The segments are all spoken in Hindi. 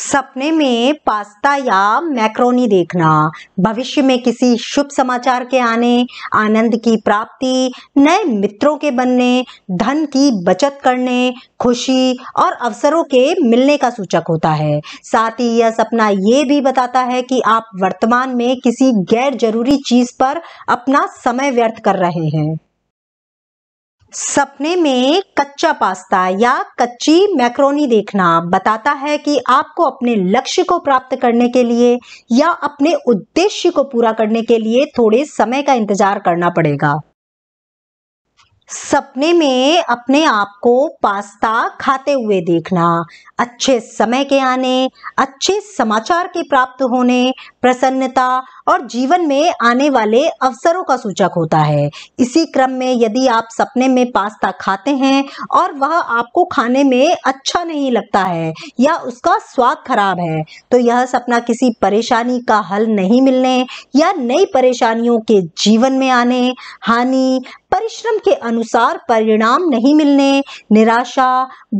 सपने में पास्ता या मैक्रोनी देखना भविष्य में किसी शुभ समाचार के आने आनंद की प्राप्ति नए मित्रों के बनने धन की बचत करने खुशी और अवसरों के मिलने का सूचक होता है साथ ही यह सपना ये भी बताता है कि आप वर्तमान में किसी गैर जरूरी चीज पर अपना समय व्यर्थ कर रहे हैं सपने में कच्चा पास्ता या कच्ची मैक्रोनी देखना बताता है कि आपको अपने लक्ष्य को प्राप्त करने के लिए या अपने उद्देश्य को पूरा करने के लिए थोड़े समय का इंतजार करना पड़ेगा सपने में अपने आप को पास्ता खाते हुए देखना अच्छे समय के आने अच्छे समाचार के प्राप्त होने प्रसन्नता और जीवन में आने वाले अवसरों का सूचक होता है इसी क्रम में यदि आप सपने में पास्ता खाते हैं और वह आपको खाने में अच्छा नहीं लगता है या उसका स्वाद खराब है तो यह सपना किसी परेशानी का हल नहीं मिलने या नई परेशानियों के जीवन में आने हानि परिश्रम के अनुसार परिणाम नहीं मिलने निराशा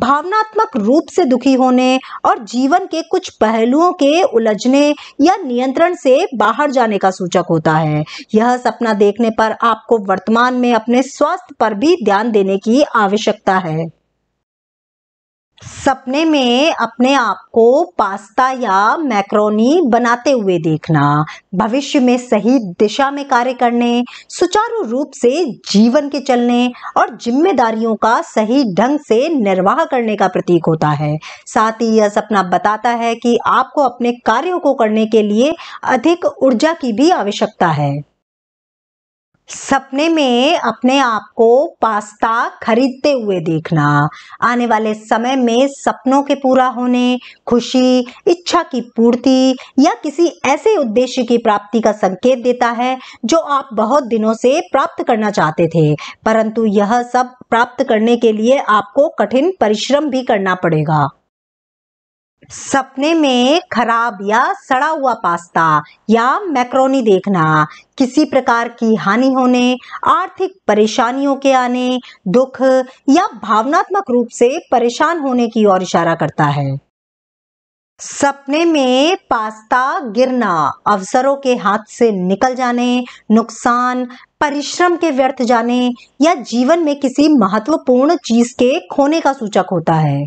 भावनात्मक रूप से दुखी होने और जीवन के कुछ पहलुओं के उलझने या नियंत्रण से बाहर जाने का सूचक होता है यह सपना देखने पर आपको वर्तमान में अपने स्वास्थ्य पर भी ध्यान देने की आवश्यकता है सपने में अपने आप को पास्ता या मैक्रोनी बनाते हुए देखना भविष्य में सही दिशा में कार्य करने सुचारू रूप से जीवन के चलने और जिम्मेदारियों का सही ढंग से निर्वाह करने का प्रतीक होता है साथ ही यह सपना बताता है कि आपको अपने कार्यों को करने के लिए अधिक ऊर्जा की भी आवश्यकता है सपने में अपने आप को पास्ता खरीदते हुए देखना आने वाले समय में सपनों के पूरा होने खुशी इच्छा की पूर्ति या किसी ऐसे उद्देश्य की प्राप्ति का संकेत देता है जो आप बहुत दिनों से प्राप्त करना चाहते थे परंतु यह सब प्राप्त करने के लिए आपको कठिन परिश्रम भी करना पड़ेगा सपने में खराब या सड़ा हुआ पास्ता या मैक्रोनी देखना किसी प्रकार की हानि होने आर्थिक परेशानियों के आने दुख या भावनात्मक रूप से परेशान होने की ओर इशारा करता है सपने में पास्ता गिरना अवसरों के हाथ से निकल जाने नुकसान परिश्रम के व्यर्थ जाने या जीवन में किसी महत्वपूर्ण चीज के खोने का सूचक होता है